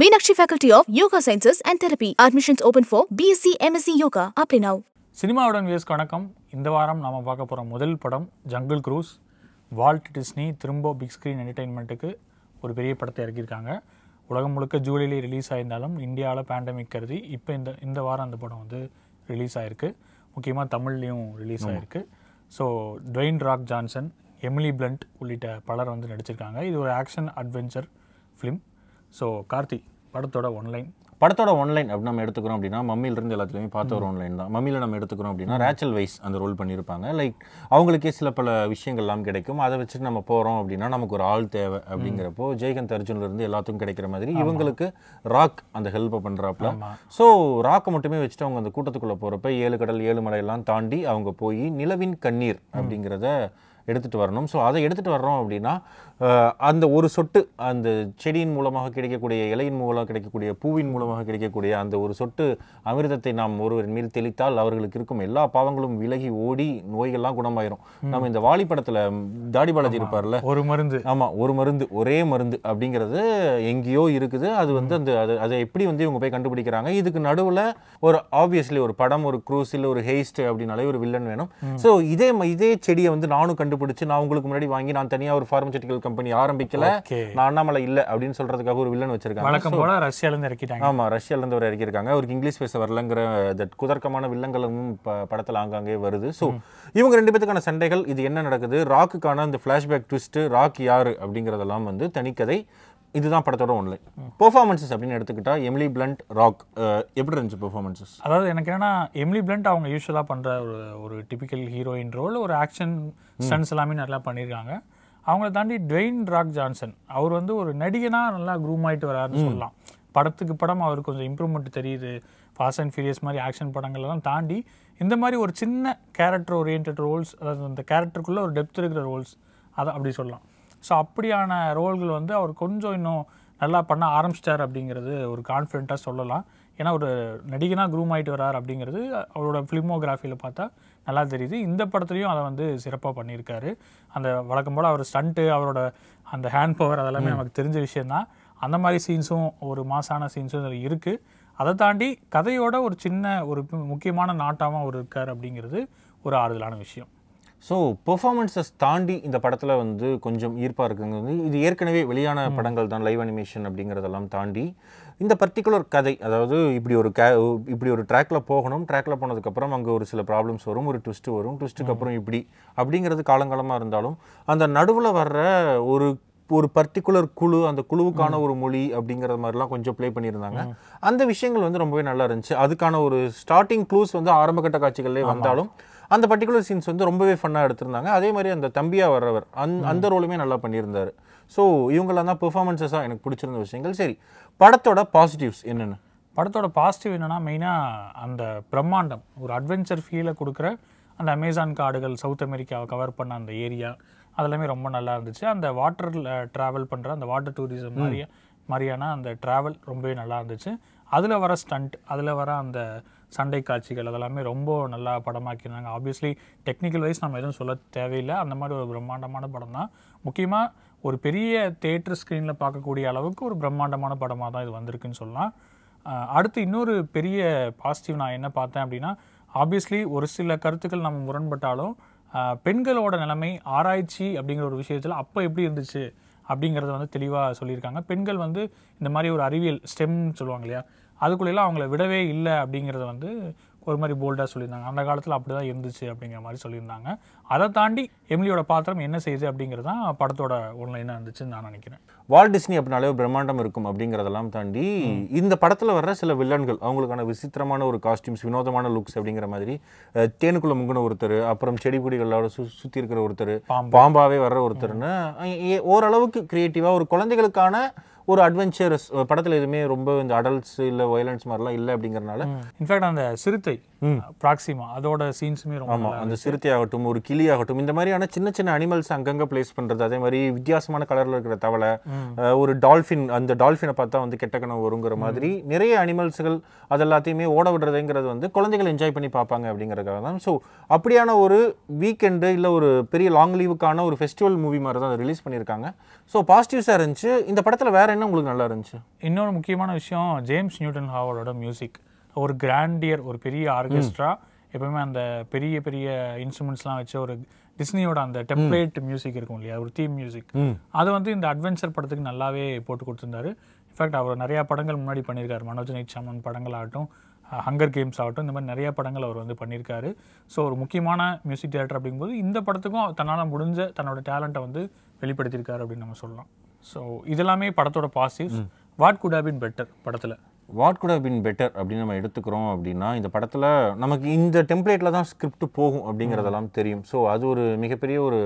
Meenakshi faculty of yoga sciences and therapy admissions open for BSc MSc yoga அப்படி now சினிமாவுடன் வியஸ் வணக்கம் இந்த வாரம் நாம் பார்க்க போகிற முதல் படம் ஜங்கிள் க்ரூஸ் வால்ட் டிஸ்னி திரும்ப பிக் ஸ்க்ரீன் என்டர்டெயின்மெண்ட்டுக்கு ஒரு பெரிய படத்தை இறக்கியிருக்காங்க உலகம் முழுக்க ஜூலையிலே ரிலீஸ் ஆயிருந்தாலும் இந்தியாவில் பேண்டமிக் கருதி இப்போ இந்த இந்த வாரம் அந்த படம் வந்து ரிலீஸ் ஆகிருக்கு முக்கியமாக தமிழ்லேயும் ரிலீஸ் ஆகிருக்கு so Dwayne Rock Johnson Emily Blunt உள்ளிட்ட பலர் வந்து நடிச்சிருக்காங்க இது ஒரு action adventure film so Karthi படத்தோட ஒன்லைன் படத்தோட ஒன்லைன் அப்படி நம்ம எடுத்துக்கிறோம் அப்படின்னா மம்மியிலிருந்து எல்லாத்துலேயுமே பார்த்த ஒரு ஒன்லைன் தான் மம்மியில் நம்ம எடுத்துக்கிறோம் அப்படின்னா ரேச்சல் வைஸ் அந்த ரோல் பண்ணியிருப்பாங்க லைக் அவங்களுக்கே சில பல விஷயங்கள்லாம் கிடைக்கும் அதை வச்சுட்டு நம்ம போகிறோம் அப்படின்னா நமக்கு ஒரு ஆள் தேவை அப்படிங்கிறப்போ ஜெய்கந்த் அர்ஜுன்லேருந்து எல்லாத்துக்கும் கிடைக்கிற மாதிரி இவங்களுக்கு ராக் அந்த ஹெல்ப்பை பண்ணுறாப்புல ஸோ ராக்கை மட்டுமே வச்சுட்டு அவங்க அந்த கூட்டத்துக்குள்ளே போகிறப்ப ஏழு கடல் ஏழு மலையெல்லாம் தாண்டி அவங்க போய் நிலவின் கண்ணீர் அப்படிங்கிறத எடுத்துகிட்டு வரணும் ஸோ அதை எடுத்துகிட்டு வர்றோம் அப்படின்னா அந்த ஒரு சொட்டு அந்த செடியின் மூலமாக கிடைக்கக்கூடிய இலையின் மூலமாக கிடைக்கக்கூடிய பூவின் மூலமாக கிடைக்கக்கூடிய அந்த ஒரு சொட்டு அமிர்தத்தை நாம் ஒருவரின் மீது தெளித்தால் அவர்களுக்கு இருக்கும் எல்லா பாவங்களும் விலகி ஓடி நோய்கள்லாம் குணமாயிரும் நம்ம இந்த வாலி தாடி பாலாஜி இருப்பார்ல ஒரு மருந்து ஆமாம் ஒரு மருந்து ஒரே மருந்து அப்படிங்கிறது எங்கேயோ இருக்குது அது வந்து அந்த அது அதை எப்படி வந்து இவங்க போய் கண்டுபிடிக்கிறாங்க இதுக்கு நடுவில் ஒரு ஆப்வியஸ்லி ஒரு படம் ஒரு க்ரூஸில் ஒரு ஹேஸ்ட் அப்படின்னாலே ஒரு வில்லன் வேணும் ஸோ இதே இதே செடியை வந்து நானும் கண்டுபிடி கண்டுபிடிச்சு நான் உங்களுக்கு முன்னாடி வாங்கி நான் தனியாக ஒரு ஃபார்மசூட்டிக்கல் கம்பெனி ஆரம்பிக்கல நான் அண்ணாமலை இல்லை அப்படின்னு சொல்றதுக்காக ஒரு வில்லன் வச்சிருக்காங்க வழக்கம் போல ரஷ்யாலேருந்து இறக்கிட்டாங்க ஆமாம் ரஷ்யாலேருந்து ஒரு இறக்கியிருக்காங்க அவருக்கு இங்கிலீஷ் பேச வரலங்கிற தட் குதர்க்கமான வில்லங்களும் படத்தில் ஆங்காங்கே வருது ஸோ இவங்க ரெண்டு பேத்துக்கான சண்டைகள் இது என்ன நடக்குது ராக்குக்கான அந்த ஃப்ளாஷ்பேக் ட்விஸ்ட்டு ராக் யார் அப்படிங்கிறதெல்லாம் வந்து தனிக்கதை இதுதான் படத்தோட ஒன்லை பெர்ஃபார்மன்ஸஸ் அப்படின்னு எடுத்துக்கிட்டால் எம்லி பிளண்ட் ராக் எப்படி இருந்துச்சு பெர்ஃபார்மன்ஸஸ் அதாவது எனக்கு என்னன்னா எம்லி பிளண்ட் அவங்க யூஸ்வலாக பண்ணுற ஒரு ஒரு டிபிக்கல் ஹீரோயின் ரோல் ஒரு ஆக்ஷன் ஸ்டன்ஸ் எல்லாமே நல்லா பண்ணியிருக்காங்க அவங்கள தாண்டி ட்வெயின் ராக் ஜான்சன் அவர் வந்து ஒரு நடிகனாக நல்லா க்ரூம் ஆகிட்டு வராருன்னு சொல்லலாம் படத்துக்கு படம் அவர் கொஞ்சம் இம்ப்ரூவ்மெண்ட் தெரியுது ஃபாஸ்ட் அண்ட் ஃபியூரியஸ் மாதிரி ஆக்ஷன் படங்கள்லாம் தாண்டி இந்த மாதிரி ஒரு சின்ன கேரக்டர் ஓரியன்ட் ரோல்ஸ் அதாவது அந்த கேரக்டருக்குள்ளே ஒரு டெப்த் இருக்கிற ரோல்ஸ் அதை அப்படி சொல்லலாம் ஸோ அப்படியான ரோல்கள் வந்து அவர் கொஞ்சம் இன்னும் நல்லா பண்ண ஆரம்பிச்சிட்டார் அப்படிங்கிறது ஒரு கான்ஃபிடென்ட்டாக சொல்லலாம் ஏன்னா ஒரு நடிகனாக க்ரூம் ஆகிட்டு வரார் அப்படிங்கிறது அவரோட ஃபிலிமோகிராஃபியில் பார்த்தா நல்லா தெரியுது இந்த படத்துலையும் அதை வந்து சிறப்பாக பண்ணியிருக்காரு அந்த வழக்கம் போல் அவர் ஸ்டண்ட்டு அவரோட அந்த ஹேண்ட் பவர் அதெல்லாமே நமக்கு தெரிஞ்ச விஷயந்தான் அந்த மாதிரி சீன்ஸும் ஒரு மாசான சீன்ஸும் இதில் இருக்குது அதை தாண்டி கதையோட ஒரு சின்ன ஒரு முக்கியமான நாட்டமாக அவர் இருக்கார் அப்படிங்கிறது ஒரு ஆறுதலான விஷயம் ஸோ பெர்ஃபார்மன்ஸஸ் தாண்டி இந்த படத்தில் வந்து கொஞ்சம் ஈர்ப்பாக இருக்குங்க வந்து இது ஏற்கனவே வெளியான படங்கள் தான் லைவ் அனிமேஷன் அப்படிங்கிறதெல்லாம் தாண்டி இந்த பர்டிகுலர் கதை அதாவது இப்படி ஒரு கே இப்படி ஒரு ட்ராக்கில் போகணும் ட்ராக்கில் போனதுக்கப்புறம் அங்கே ஒரு சில ப்ராப்ளம்ஸ் வரும் ஒரு ட்விஸ்ட்டு வரும் ட்விஸ்ட்டுக்கு அப்புறம் இப்படி அப்படிங்கிறது காலங்காலமாக இருந்தாலும் அந்த நடுவில் வர்ற ஒரு ஒரு பர்டிகுலர் குழு அந்த குழுவுக்கான ஒரு மொழி அப்படிங்கிற மாதிரிலாம் கொஞ்சம் ப்ளே பண்ணியிருந்தாங்க அந்த விஷயங்கள் வந்து ரொம்பவே நல்லா இருந்துச்சு அதுக்கான ஒரு ஸ்டார்டிங் க்ளூஸ் வந்து ஆரம்பகட்ட காட்சிகள்லேயே வந்தாலும் அந்த பர்டிகுலர் சீன்ஸ் வந்து ரொம்பவே ஃபன்னாக எடுத்திருந்தாங்க அதே மாதிரி அந்த தம்பியாக வர்றவர் அந் அந்த ரோலுமே நல்லா பண்ணியிருந்தார் ஸோ இவங்களாம் தான் பெர்ஃபார்மன்ஸஸாக எனக்கு பிடிச்சிருந்த விஷயங்கள் சரி படத்தோட பாசிட்டிவ்ஸ் என்னென்ன படத்தோட பாசிட்டிவ் என்னென்னா மெயினாக அந்த பிரம்மாண்டம் ஒரு அட்வென்ச்சர் ஃபீலை கொடுக்குற அந்த அமேசான் காடுகள் சவுத் அமெரிக்காவை கவர் பண்ண அந்த ஏரியா அதெல்லாமே ரொம்ப நல்லா இருந்துச்சு அந்த வாட்டரில் ட்ராவல் பண்ணுற அந்த வாட்டர் டூரிசம் மாதிரி மாதிரியான அந்த ட்ராவல் ரொம்பவே நல்லா இருந்துச்சு அதில் வர ஸ்டண்ட் அதில் வர அந்த சண்டை காட்சிகள் அதெல்லாமே ரொம்ப நல்லா படமாக்கியிருந்தாங்க ஆப்வியஸ்லி டெக்னிக்கல் வைஸ் நம்ம எதுவும் சொல்ல தேவையில்லை அந்த மாதிரி ஒரு பிரம்மாண்டமான படம் தான் முக்கியமாக ஒரு பெரிய தேட்டர் ஸ்க்ரீனில் பார்க்கக்கூடிய அளவுக்கு ஒரு பிரம்மாண்டமான படமாக தான் இது வந்திருக்குன்னு சொல்லலாம் அடுத்து இன்னொரு பெரிய பாசிட்டிவ் நான் என்ன பார்த்தேன் அப்படின்னா ஆப்வியஸ்லி ஒரு சில கருத்துக்கள் நம்ம முரண்பட்டாலும் பெண்களோட நிலைமை ஆராய்ச்சி அப்படிங்கிற ஒரு விஷயத்தில் அப்போ எப்படி இருந்துச்சு அப்படிங்கிறத வந்து தெளிவாக சொல்லியிருக்காங்க பெண்கள் வந்து இந்த மாதிரி ஒரு அறிவியல் ஸ்டெம்னு சொல்லுவாங்க இல்லையா அதுக்குள்ளெல்லாம் அவங்கள விடவே இல்லை அப்படிங்கிறத வந்து ஒரு மாதிரி போல்டாக சொல்லியிருந்தாங்க அந்த காலத்தில் அப்படி தான் இருந்துச்சு அப்படிங்கிற மாதிரி சொல்லியிருந்தாங்க அதை தாண்டி எம்லியோட பாத்திரம் என்ன செய்யுது அப்படிங்கிறது தான் படத்தோட ஒன்லைனாக இருந்துச்சுன்னு நான் நினைக்கிறேன் வால் டிஸ்னி ஒரு பிரம்மாண்டம் இருக்கும் அப்படிங்கிறதெல்லாம் தாண்டி இந்த படத்தில் வர்ற சில வில்லன்கள் அவங்களுக்கான விசித்திரமான ஒரு காஸ்டியூம்ஸ் வினோதமான லுக்ஸ் அப்படிங்கிற மாதிரி தேனுக்குள்ள முங்கின ஒருத்தர் அப்புறம் செடி கொடிகளோட சு சுற்றி இருக்கிற ஒருத்தர் பாம்பாவே வர்ற ஒருத்தர்னு ஓரளவுக்கு க்ரியேட்டிவாக ஒரு குழந்தைகளுக்கான ஒரு அட்வென்ச்சரஸ் படத்தில் எதுவுமே ரொம்ப இந்த அடல்ட்ஸ் இல்லை வயலன்ஸ் மாதிரிலாம் இல்லை அப்படிங்கிறனால இன்ஃபேக்ட் அந்த சிறுத்தை ப்ராக்சிமா அதோட சீன்ஸுமே ரொம்ப ஆமாம் அந்த சிறுத்தை ஆகட்டும் ஒரு கிளி ஆகட்டும் இந்த மாதிரியான சின்ன சின்ன அனிமல்ஸ் அங்கங்கே பிளேஸ் பண்ணுறது அதே மாதிரி வித்தியாசமான கலரில் இருக்கிற தவளை ஒரு டால்ஃபின் அந்த டால்ஃபினை பார்த்தா வந்து கெட்ட வருங்கிற மாதிரி நிறைய அனிமல்ஸ்கள் அது எல்லாத்தையுமே ஓட விடுறதுங்கிறது வந்து குழந்தைகள் என்ஜாய் பண்ணி பார்ப்பாங்க அப்படிங்கிறதுக்காக தான் ஸோ அப்படியான ஒரு வீக்கெண்டு இல்லை ஒரு பெரிய லாங் லீவுக்கான ஒரு ஃபெஸ்டிவல் மூவி மாதிரி தான் ரிலீஸ் பண்ணியிருக்காங்க ஸோ பாசிட்டிவ்ஸாக இருந்துச்சு இந்த படத்தில் வேறு என்ன உங்களுக்கு நல்லா இருந்துச்சு இன்னொரு முக்கியமான விஷயம் ஜேம்ஸ் நியூட்டன் ஹாவலோட மியூசிக் ஒரு கிராண்டியர் ஒரு பெரிய ஆர்கெஸ்ட்ரா எப்பவுமே அந்த பெரிய பெரிய இன்ஸ்ட்ருமெண்ட்ஸ்லாம் வச்சு ஒரு டிஸ்னியோட அந்த டெம்ப்ளேட் மியூசிக் இருக்கும் இல்லையா ஒரு தீம் மியூசிக் அது வந்து இந்த அட்வென்ச்சர் படத்துக்கு நல்லாவே போட்டு கொடுத்துருந்தாரு இன்ஃபேக்ட் அவர் நிறையா படங்கள் முன்னாடி பண்ணியிருக்காரு மனோஜ் நைச்சாமன் படங்கள் ஆகட்டும் ஹங்கர் கேம்ஸ் ஆகட்டும் இந்த மாதிரி நிறையா படங்கள் அவர் வந்து பண்ணியிருக்காரு ஸோ ஒரு முக்கியமான மியூசிக் டேரக்டர் அப்படிங்கும்போது இந்த படத்துக்கும் தன்னால் முடிஞ்ச தன்னோட டேலண்ட்டை வந்து வெளிப்படுத்தியிருக்காரு அப்படின்னு நம்ம சொல்லலாம் ஸோ இதெல்லாமே படத்தோட positives what could have been better படத்தில் what could have been better அப்படின்னு நம்ம எடுத்துக்கிறோம் அப்படின்னா இந்த படத்தில் நமக்கு இந்த டெம்ப்ளேட்டில் தான் ஸ்கிரிப்ட் போகும் அப்படிங்கிறதெல்லாம் தெரியும் ஸோ அது ஒரு மிகப்பெரிய ஒரு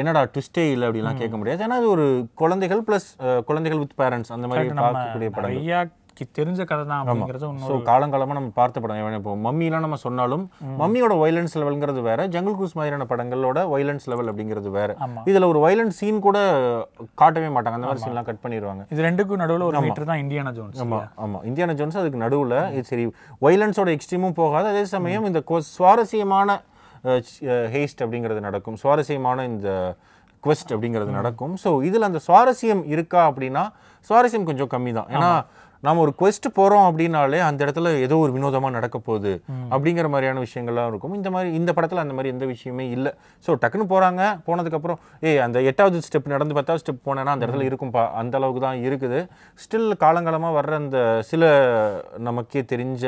என்னடா ட்விஸ்டே இல்லை அப்படிலாம் கேட்க முடியாது ஏன்னா அது ஒரு குழந்தைகள் ப்ளஸ் குழந்தைகள் வித் பேரண்ட்ஸ் அந்த மாதிரி பார்க்கக்கூடிய படம் தெரிஞ்ச கதை தான் அப்படிங்கிறது ஸோ காலங்காலமாக நம்ம பார்த்த படம் இப்போ மம்மிலாம் நம்ம சொன்னாலும் மம்மியோட வயலன்ஸ் லெவலுங்கிறது வேற ஜங்கிள் குரூஸ் மாதிரியான படங்களோட வயலன்ஸ் லெவல் அப்படிங்கிறது வேற இதில் ஒரு வயலன்ஸ் சீன் கூட காட்டவே மாட்டாங்க அந்த மாதிரி சீன்லாம் கட் பண்ணிடுவாங்க இது ரெண்டுக்கும் நடுவில் ஒரு மீட்டர் தான் இந்தியானா ஜோன்ஸ் ஆமாம் ஆமாம் இந்தியானா ஜோன்ஸ் அதுக்கு நடுவில் இது சரி வயலன்ஸோட எக்ஸ்ட்ரீமும் போகாது அதே சமயம் இந்த சுவாரஸ்யமான ஹேஸ்ட் அப்படிங்கிறது நடக்கும் சுவாரஸ்யமான இந்த குவெஸ்ட் அப்படிங்கிறது நடக்கும் ஸோ இதில் அந்த சுவாரஸ்யம் இருக்கா அப்படின்னா சுவாரஸ்யம் கொஞ்சம் கம்மி தான் ஏன்னா நாம் ஒரு கொஸ்ட் போகிறோம் அப்படின்னாலே அந்த இடத்துல ஏதோ ஒரு வினோதமாக நடக்க போகுது அப்படிங்கிற மாதிரியான விஷயங்கள்லாம் இருக்கும் இந்த மாதிரி இந்த படத்தில் அந்த மாதிரி எந்த விஷயமே இல்லை ஸோ டக்குன்னு போகிறாங்க போனதுக்கப்புறம் ஏய் அந்த எட்டாவது ஸ்டெப் நடந்து பத்தாவது ஸ்டெப் போனேன்னா அந்த இடத்துல இருக்கும்பா அந்த அளவுக்கு தான் இருக்குது ஸ்டில் காலங்காலமாக வர்ற அந்த சில நமக்கே தெரிஞ்ச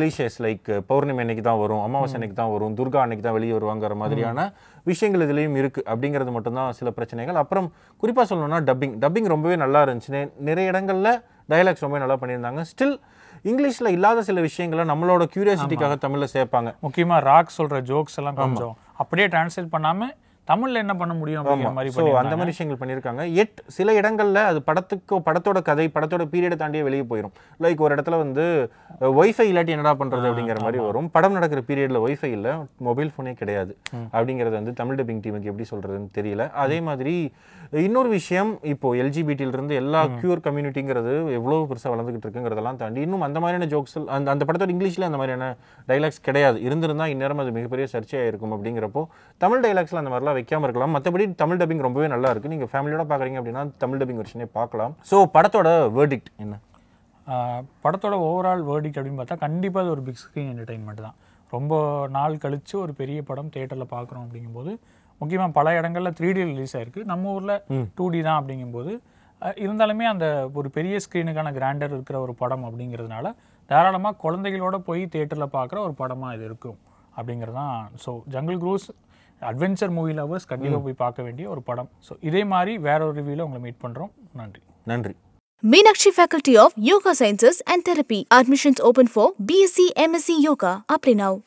கிளீஷஸ் லைக் பௌர்ணமி அன்னைக்கு தான் வரும் அமாவாசை அன்னைக்கு தான் வரும் துர்கா அன்னைக்கு தான் வெளியே வருவாங்கிற மாதிரியான விஷயங்கள் இதுலேயும் இருக்குது அப்படிங்கிறது மட்டும்தான் சில பிரச்சனைகள் அப்புறம் குறிப்பாக சொல்லணும்னா டப்பிங் டப்பிங் ரொம்பவே நல்லா இருந்துச்சு நிறைய இடங்களில் டைலாக்ஸ் ரொம்ப நல்லா பண்ணியிருந்தாங்க ஸ்டில் இங்கிலீஷில் இல்லாத சில விஷயங்களை நம்மளோட கியூரியாசிட்டிக்காக தமிழில் சேர்ப்பாங்க முக்கியமாக ராக் சொல்கிற ஜோக்ஸ் எல்லாம் கொஞ்சம் அப்படியே டிரான்ஸ்லேட் பண்ணாமல் தமிழ்ல என்ன பண்ண முடியும் அப்படிங்கிற மாதிரி ஸோ அந்த மாதிரி விஷயங்கள் பண்ணியிருக்காங்க எட் சில இடங்களில் அது படத்துக்கு படத்தோட கதை படத்தோட பீரியடை தாண்டியே வெளியே போயிடும் லைக் ஒரு இடத்துல வந்து ஒய்ஃபை இல்லாட்டி என்னடா பண்ணுறது அப்படிங்கிற மாதிரி வரும் படம் நடக்கிற பீரியடில் ஒய்ஃபை இல்லை மொபைல் ஃபோனே கிடையாது அப்படிங்கிறது வந்து தமிழ் டப்பிங் டீமுக்கு எப்படி சொல்கிறதுன்னு தெரியல அதே மாதிரி இன்னொரு விஷயம் இப்போ எல்ஜிபிடியிலிருந்து எல்லா க்யூர் கம்யூனிட்டிங்கிறது எவ்வளோ பெருசாக வளர்ந்துக்கிட்டு இருக்குங்கிறதெல்லாம் தாண்டி இன்னும் அந்த மாதிரியான ஜோக்ஸ் அந்த அந்த படத்தோட இங்கிலீஷில் அந்த மாதிரியான டைலாக்ஸ் கிடையாது இருந்திருந்தால் இந்நேரம் அது மிகப்பெரிய சர்ச்சையாக இருக்கும் அப்படிங்கிறப்போ தமிழ் டைலாக்ஸில் அந்த மாதிரிலாம் வைக்காமல் இருக்கலாம் மற்றபடி தமிழ் டப்பிங் ரொம்பவே நல்லா இருக்குது நீங்கள் ஃபேமிலியோட பார்க்குறீங்க அப்படின்னா தமிழ் டப்பிங் வருஷனே பார்க்கலாம் ஸோ படத்தோட வேர்டிக்ட் என்ன படத்தோட ஓவரால் வேர்டிக்ட் அப்படின்னு பார்த்தா கண்டிப்பாக அது ஒரு பிக் ஸ்க்ரீன் என்டர்டைன்மெண்ட் தான் ரொம்ப நாள் கழித்து ஒரு பெரிய படம் தேட்டரில் பார்க்குறோம் அப்படிங்கும்போது முக்கியமாக பல இடங்களில் த்ரீ டி ரிலீஸ் ஆயிருக்கு நம்ம ஊரில் டூ டி தான் அப்படிங்கும்போது இருந்தாலுமே அந்த ஒரு பெரிய ஸ்க்ரீனுக்கான கிராண்டர் இருக்கிற ஒரு படம் அப்படிங்கிறதுனால தாராளமாக குழந்தைகளோட போய் தேட்டரில் பார்க்குற ஒரு படமாக இது இருக்கும் அப்படிங்கிறது தான் so Jungle Cruise adventure movie lovers கண்டிப்பாக போய் பார்க்க வேண்டிய ஒரு படம் ஸோ இதே மாதிரி வேற ஒரு ரிவியூல உங்களை மீட் பண்ணுறோம் நன்றி நன்றி Meenakshi faculty of yoga sciences and therapy admissions open for BSc MSc yoga apply now